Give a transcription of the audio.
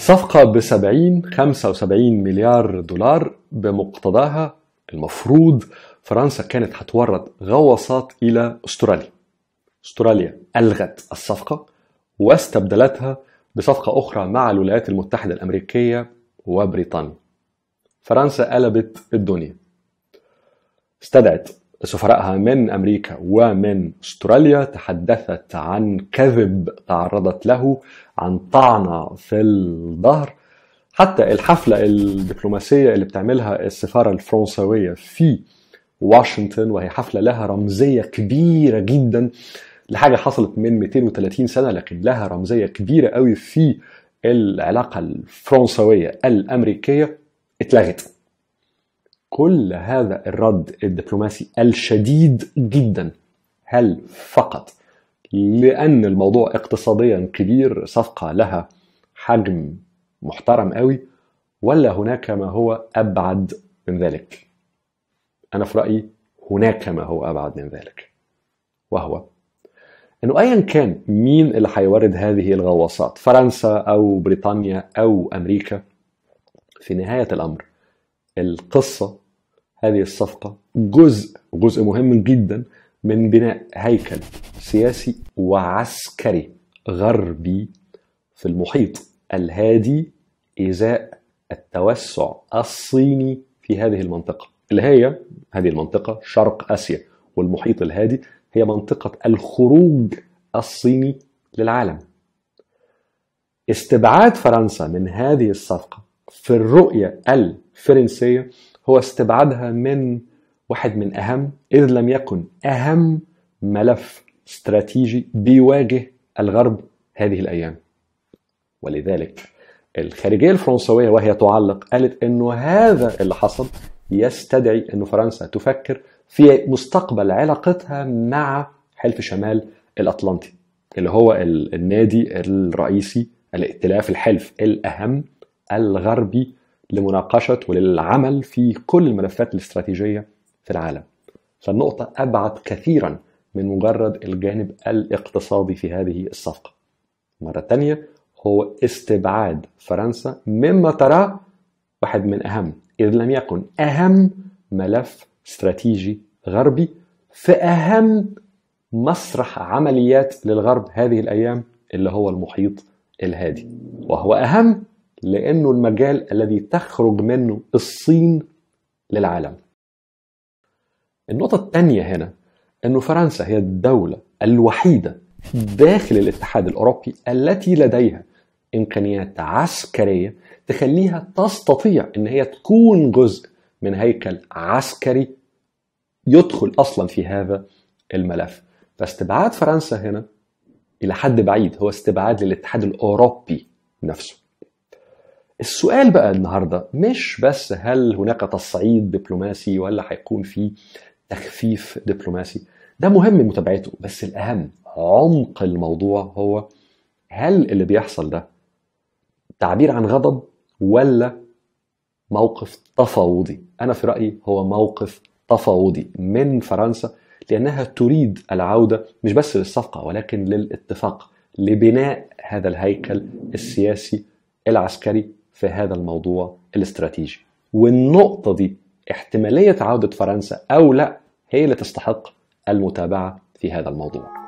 صفقة ب 70 75 مليار دولار بمقتضاها المفروض فرنسا كانت هتورد غواصات إلى أستراليا أستراليا ألغت الصفقة واستبدلتها بصفقة أخرى مع الولايات المتحدة الأمريكية وبريطانيا فرنسا قلبت الدنيا استدعت لسفرائها من أمريكا ومن أستراليا تحدثت عن كذب تعرضت له عن طعنة في الظهر حتى الحفلة الدبلوماسية اللي بتعملها السفارة الفرنسوية في واشنطن وهي حفلة لها رمزية كبيرة جدا لحاجة حصلت من 230 سنة لكن لها رمزية كبيرة قوي في العلاقة الفرنسوية الأمريكية اتلغت كل هذا الرد الدبلوماسي الشديد جدا هل فقط لأن الموضوع اقتصاديا كبير صفقة لها حجم محترم قوي ولا هناك ما هو أبعد من ذلك أنا في رأيي هناك ما هو أبعد من ذلك وهو انه ايا كان مين اللي هيورد هذه الغواصات فرنسا او بريطانيا او امريكا في نهايه الامر القصة هذه الصفقة جزء جزء مهم جدا من بناء هيكل سياسي وعسكري غربي في المحيط الهادي إزاء التوسع الصيني في هذه المنطقة اللي هي هذه المنطقة شرق آسيا والمحيط الهادي هي منطقة الخروج الصيني للعالم استبعاد فرنسا من هذه الصفقة في الرؤية فرنسية هو استبعادها من واحد من أهم إذ لم يكن أهم ملف استراتيجي بيواجه الغرب هذه الأيام ولذلك الخارجية الفرنسوية وهي تعلق قالت أنه هذا اللي حصل يستدعي أن فرنسا تفكر في مستقبل علاقتها مع حلف شمال الأطلنطي اللي هو النادي الرئيسي الائتلاف الحلف الأهم الغربي لمناقشه وللعمل في كل الملفات الاستراتيجيه في العالم. فالنقطه ابعد كثيرا من مجرد الجانب الاقتصادي في هذه الصفقه. مره تانية هو استبعاد فرنسا مما تراه واحد من اهم اذ لم يكن اهم ملف استراتيجي غربي في اهم مسرح عمليات للغرب هذه الايام اللي هو المحيط الهادي وهو اهم لأنه المجال الذي تخرج منه الصين للعالم النقطة الثانية هنا أنه فرنسا هي الدولة الوحيدة داخل الاتحاد الأوروبي التي لديها إمكانيات عسكرية تخليها تستطيع أن هي تكون جزء من هيكل عسكري يدخل أصلا في هذا الملف فاستبعاد فرنسا هنا إلى حد بعيد هو استبعاد للاتحاد الأوروبي نفسه السؤال بقى النهارده مش بس هل هناك تصعيد دبلوماسي ولا هيكون في تخفيف دبلوماسي ده مهم متابعته بس الاهم عمق الموضوع هو هل اللي بيحصل ده تعبير عن غضب ولا موقف تفاوضي انا في رايي هو موقف تفاوضي من فرنسا لانها تريد العوده مش بس للصفقه ولكن للاتفاق لبناء هذا الهيكل السياسي العسكري في هذا الموضوع الاستراتيجي والنقطة دي احتمالية عودة فرنسا أو لا هي اللي تستحق المتابعة في هذا الموضوع